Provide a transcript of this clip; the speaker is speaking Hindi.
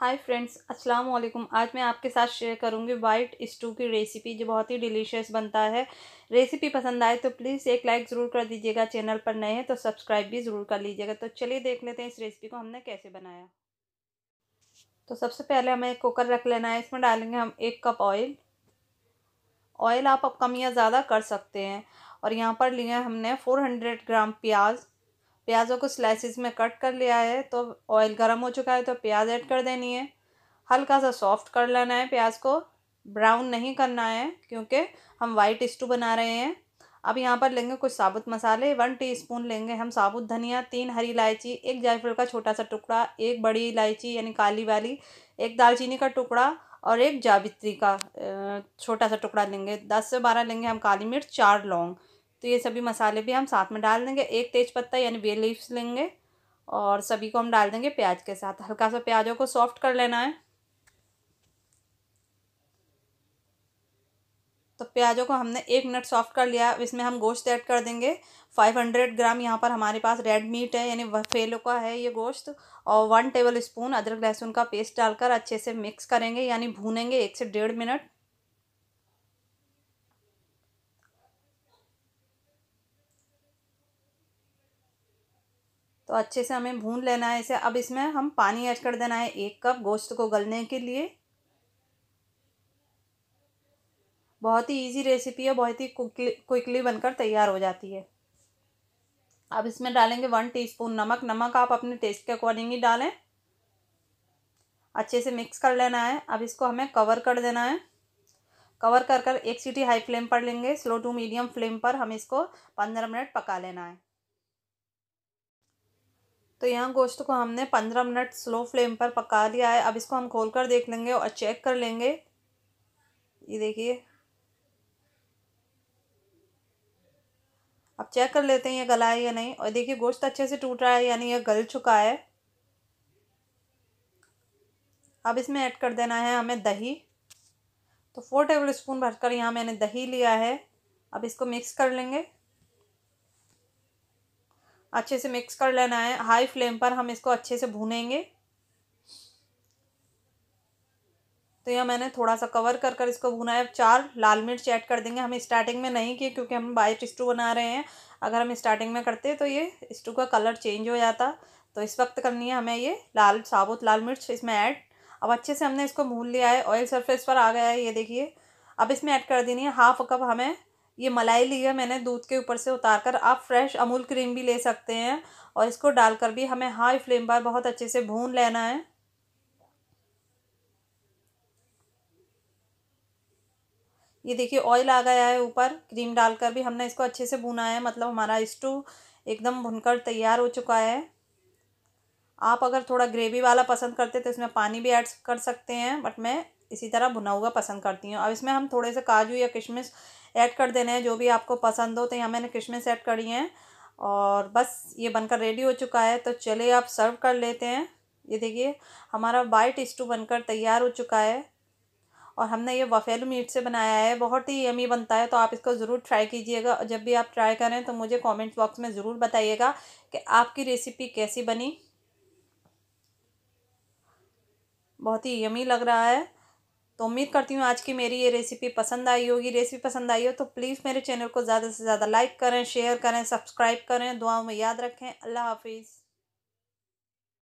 हाय फ्रेंड्स अस्सलाम वालेकुम आज मैं आपके साथ शेयर करूंगी वाइट स्टू की रेसिपी जो बहुत ही डिलीशियस बनता है रेसिपी पसंद आए तो प्लीज़ एक लाइक ज़रूर कर दीजिएगा चैनल पर नए हैं तो सब्सक्राइब भी ज़रूर कर लीजिएगा तो चलिए देख लेते हैं इस रेसिपी को हमने कैसे बनाया तो सबसे पहले हमें कुकर रख लेना है इसमें डालेंगे हम एक कप ऑयल ऑयल आप कम या ज़्यादा कर सकते हैं और यहाँ पर लिए हमने फोर ग्राम प्याज़ प्याज़ों को स्लाइसिस में कट कर लिया है तो ऑयल गर्म हो चुका है तो प्याज ऐड कर देनी है हल्का सा सॉफ्ट कर लेना है प्याज को ब्राउन नहीं करना है क्योंकि हम वाइट स्टू बना रहे हैं अब यहाँ पर लेंगे कुछ साबुत मसाले वन टीस्पून लेंगे हम साबुत धनिया तीन हरी इलायची एक जायफल का छोटा सा टुकड़ा एक बड़ी इलायची यानी काली वाली एक दालचीनी का टुकड़ा और एक जावित्री का छोटा सा टुकड़ा लेंगे दस से बारह लेंगे हम काली मिर्च चार लौंग तो ये सभी मसाले भी हम साथ में डाल देंगे एक तेज पत्ता यानी बे लीव्स लेंगे और सभी को हम डाल देंगे प्याज के साथ हल्का सा प्याजों को सॉफ्ट कर लेना है तो प्याजों को हमने एक मिनट सॉफ्ट कर लिया इसमें हम गोश्त ऐड कर देंगे फाइव हंड्रेड ग्राम यहाँ पर हमारे पास रेड मीट है यानी फेलो का है ये गोश्त और वन टेबल स्पून अदरक लहसुन का पेस्ट डालकर अच्छे से मिक्स करेंगे यानी भूनेंगे एक से डेढ़ मिनट तो अच्छे से हमें भून लेना है इसे अब इसमें हम पानी ऐड कर देना है एक कप गोश्त को गलने के लिए बहुत ही इजी रेसिपी है बहुत ही क्विकली बनकर तैयार हो जाती है अब इसमें डालेंगे वन टीस्पून नमक नमक आप अपने टेस्ट के अकॉर्डिंग ही डालें अच्छे से मिक्स कर लेना है अब इसको हमें कवर कर देना है कवर कर कर एक सीटी हाई फ्लेम पर लेंगे स्लो टू मीडियम फ्लेम पर हम इसको पंद्रह मिनट पका लेना है तो यहाँ गोश्त को हमने पंद्रह मिनट स्लो फ्लेम पर पका लिया है अब इसको हम खोल कर देख लेंगे और चेक कर लेंगे ये देखिए अब चेक कर लेते हैं ये गला है या नहीं और देखिए गोश्त अच्छे से टूट रहा है यानी यह गल चुका है अब इसमें ऐड कर देना है हमें दही तो फोर टेबल स्पून भरकर यहाँ मैंने दही लिया है अब इसको मिक्स कर लेंगे अच्छे से मिक्स कर लेना है हाई फ्लेम पर हम इसको अच्छे से भूनेंगे तो यह मैंने थोड़ा सा कवर कर कर इसको भुना है अब चार लाल मिर्च ऐड कर देंगे हम स्टार्टिंग में नहीं किए क्योंकि हम वाइट स्टू बना रहे हैं अगर हम स्टार्टिंग में करते तो ये स्टू का कलर चेंज हो जाता तो इस वक्त करनी है हमें ये लाल साबुत लाल मिर्च इसमें ऐड अब अच्छे से हमने इसको भून लिया है ऑयल सरफेस पर आ गया है ये देखिए अब इसमें ऐड कर देनी है हाफ कप हमें ये मलाई ली है मैंने दूध के ऊपर से उतार कर आप फ्रेश अमूल क्रीम भी ले सकते हैं और इसको डालकर भी हमें हाई फ्लेम पर बहुत अच्छे से भून लेना है ये देखिए ऑयल आ गया है ऊपर क्रीम डालकर भी हमने इसको अच्छे से भुना है मतलब हमारा स्टू एकदम भुनकर तैयार हो चुका है आप अगर थोड़ा ग्रेवी वाला पसंद करते तो इसमें पानी भी ऐड कर सकते हैं बट मैं इसी तरह भुना हुआ पसंद करती हूँ अब इसमें हम थोड़े से काजू या किशमिश ऐड कर देने हैं जो भी आपको पसंद हो तो यहाँ मैंने किशमिश ऐड करी हैं और बस ये बनकर रेडी हो चुका है तो चलिए आप सर्व कर लेते हैं ये देखिए हमारा वाइट स्टू बनकर तैयार हो चुका है और हमने ये वफेल मीट से बनाया है बहुत ही यमी बनता है तो आप इसको ज़रूर ट्राई कीजिएगा और जब भी आप ट्राई करें तो मुझे कमेंट बॉक्स में ज़रूर बताइएगा कि आपकी रेसिपी कैसी बनी बहुत ही यमी लग रहा है तो उम्मीद करती हूँ आज की मेरी ये रेसिपी पसंद आई होगी रेसिपी पसंद आई हो तो प्लीज़ मेरे चैनल को ज़्यादा से ज़्यादा लाइक करें शेयर करें सब्सक्राइब करें दुआओं में याद रखें अल्लाह हाफिज़